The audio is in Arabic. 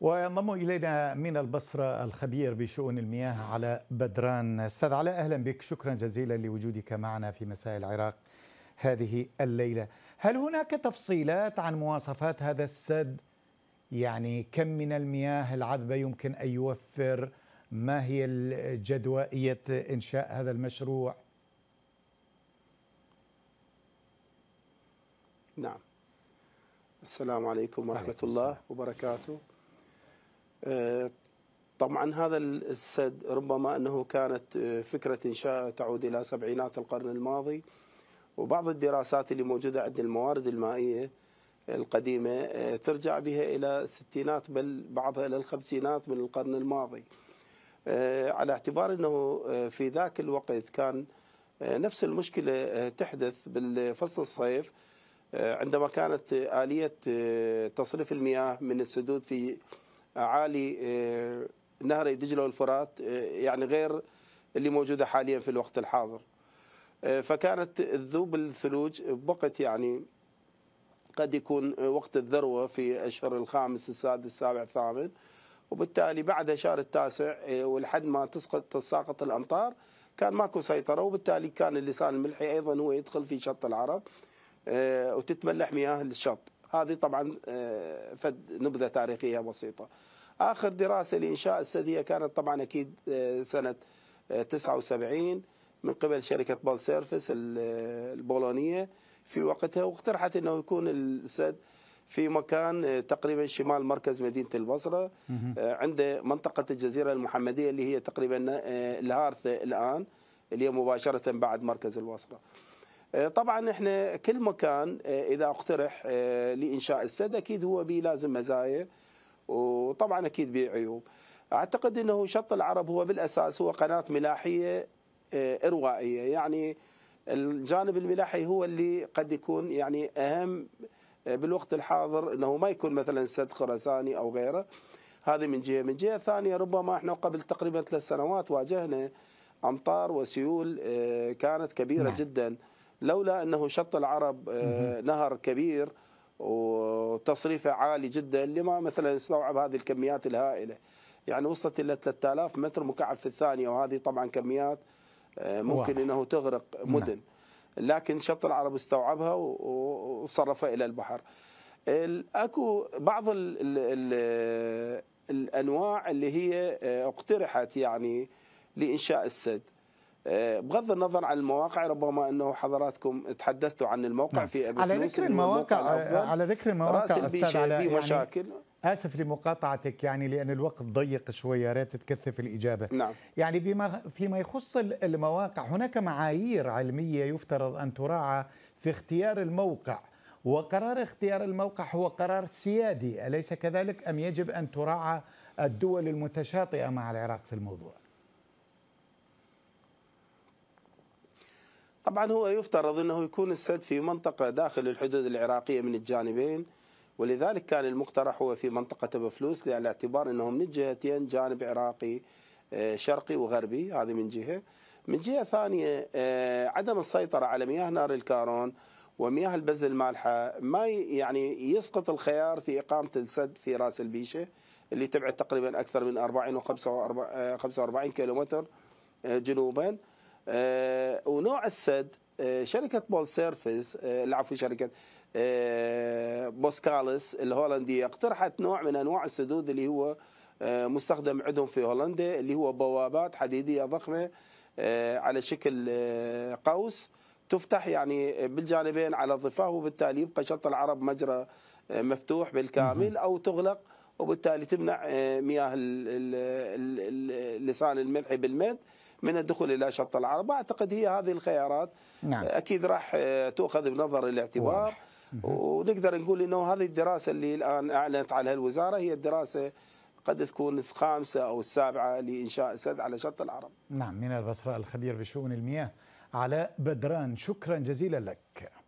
وينضم الينا من البصره الخبير بشؤون المياه على بدران استاذ علاء اهلا بك شكرا جزيلا لوجودك معنا في مساء العراق هذه الليله هل هناك تفصيلات عن مواصفات هذا السد يعني كم من المياه العذبه يمكن ان يوفر ما هي جدوائيه انشاء هذا المشروع نعم السلام عليكم ورحمه عليكم الله السلام. وبركاته آه، طبعا هذا السد ربما انه كانت آه، فكره انشاء تعود الى سبعينات القرن الماضي وبعض الدراسات اللي موجوده عند الموارد المائيه القديمه آه، ترجع بها الى الستينات بل بعضها الى الخمسينات من القرن الماضي على اعتبار انه في ذاك الوقت كان نفس المشكله تحدث بالفصل الصيف عندما كانت اليه تصريف المياه من السدود في اعالي آه، نهري دجله والفرات آه، يعني غير اللي موجوده حاليا في الوقت الحاضر آه، فكانت ذوب الثلوج بوقت يعني قد يكون وقت الذروه في الشهر الخامس السادس السابع الثامن وبالتالي بعد شهر التاسع ولحد ما تسقط تساقط الامطار كان ماكو سيطره وبالتالي كان اللسان الملحي ايضا هو يدخل في شط العرب وتتملح مياه الشط هذه طبعا آه، فد نبذة تاريخية بسيطة آخر دراسة لإنشاء السدية كانت طبعا أكيد آه، سنة 79 آه، من قبل شركة بول سيرفيس البولونية في وقتها واقترحت أنه يكون السد في مكان تقريبا شمال مركز مدينة البصرة عند منطقة الجزيرة المحمدية اللي هي تقريبا الهارثة الآن اللي هي مباشرة بعد مركز البصرة آه، طبعا احنا كل مكان آه، اذا اقترح آه، لانشاء السد اكيد هو بي لازم مزايا وطبعا اكيد بي عيوب اعتقد انه شط العرب هو بالاساس هو قناه ملاحيه اروائيه يعني الجانب الملاحي هو اللي قد يكون يعني اهم بالوقت الحاضر انه ما يكون مثلا سد خرساني او غيره هذه من جهه، من جهه ثانيه ربما احنا قبل تقريبا ثلاث سنوات واجهنا امطار وسيول كانت كبيره نعم. جدا لولا أنه شط العرب آه، نهر كبير وتصريفه عالي جدا لما مثلا استوعب هذه الكميات الهائلة يعني وصلت إلى 3000 متر مكعب في الثانية وهذه طبعا كميات آه، ممكن أنه تغرق نعم. مدن لكن شط العرب استوعبها وصرفها إلى البحر اكو بعض الـ الـ الانواع اللي هي آه، اقترحت يعني لانشاء السد آه، بغض النظر عن المواقع ربما انه حضراتكم تحدثتوا عن الموقع نعم. في ابي آه، على ذكر المواقع على ذكر المواقع استاذ على يعني مشاكل اسف لمقاطعتك يعني لان الوقت ضيق شويه ريت تكثف الاجابه نعم. يعني بما فيما يخص المواقع هناك معايير علميه يفترض ان تراعى في اختيار الموقع وقرار اختيار الموقع هو قرار سيادي اليس كذلك ام يجب ان تراعى الدول المتشاطئه مع العراق في الموضوع طبعا هو يفترض أنه يكون السد في منطقة داخل الحدود العراقية من الجانبين ولذلك كان المقترح هو في منطقة فلوس على اعتبار أنه من الجهتين جانب عراقي آه، شرقي وغربي هذه من جهة من جهة ثانية آه، عدم السيطرة على مياه نار الكارون ومياه البز المالحة ما يعني يسقط الخيار في إقامة السد في راس البيشة اللي تبعد تقريبا أكثر من 40 و 45 كيلومتر آه، جنوبا آه، ونوع السد آه، شركه بول سيرفيس آه، العفو شركه بوسكالس الهولنديه اقترحت نوع من انواع السدود اللي هو مستخدم عندهم في هولندا اللي هو بوابات حديديه ضخمه على شكل قوس تفتح يعني بالجانبين على الضفاف وبالتالي يبقى شط العرب مجرى مفتوح بالكامل او تغلق وبالتالي تمنع مياه اللسان الملحي بالمد من الدخول إلى شط العرب أعتقد هي هذه الخيارات نعم. أكيد راح آه، تؤخذ بنظر الاعتبار ونقدر نقول انه هذه الدراسه اللي الان اعلنت عنها الوزاره هي الدراسه قد تكون الخامسه او السابعه لانشاء سد على شط العرب. نعم من البصره الخبير بشؤون المياه علاء بدران شكرا جزيلا لك.